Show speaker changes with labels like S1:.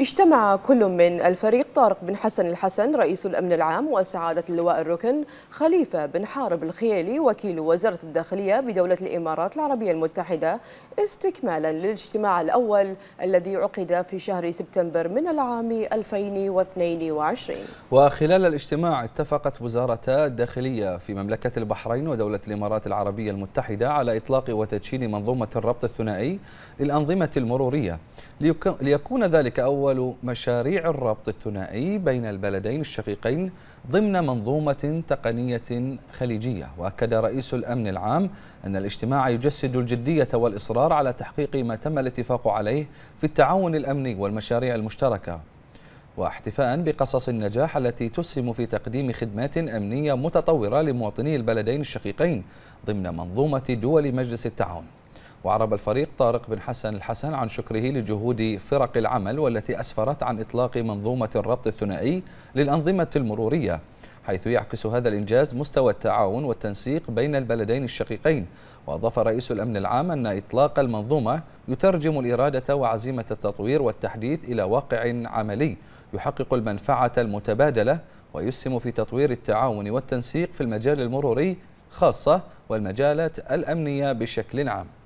S1: اجتمع كل من الفريق طارق بن حسن الحسن رئيس الأمن العام وسعادة اللواء الركن خليفة بن حارب الخيالي وكيل وزارة الداخلية بدولة الإمارات العربية المتحدة استكمالا للاجتماع الأول الذي عقد في شهر سبتمبر من العام 2022
S2: وخلال الاجتماع اتفقت وزارتا الداخلية في مملكة البحرين ودولة الإمارات العربية المتحدة على إطلاق وتدشين منظومة الربط الثنائي للأنظمة المرورية ليكون ذلك أول تتناول مشاريع الربط الثنائي بين البلدين الشقيقين ضمن منظومة تقنية خليجية وأكد رئيس الأمن العام أن الاجتماع يجسد الجدية والإصرار على تحقيق ما تم الاتفاق عليه في التعاون الأمني والمشاريع المشتركة واحتفاء بقصص النجاح التي تسهم في تقديم خدمات أمنية متطورة لمواطني البلدين الشقيقين ضمن منظومة دول مجلس التعاون وعرب الفريق طارق بن حسن الحسن عن شكره لجهود فرق العمل والتي أسفرت عن إطلاق منظومة الربط الثنائي للأنظمة المرورية حيث يعكس هذا الإنجاز مستوى التعاون والتنسيق بين البلدين الشقيقين وأضاف رئيس الأمن العام أن إطلاق المنظومة يترجم الإرادة وعزيمة التطوير والتحديث إلى واقع عملي يحقق المنفعة المتبادلة ويسهم في تطوير التعاون والتنسيق في المجال المروري خاصة والمجالات الأمنية بشكل عام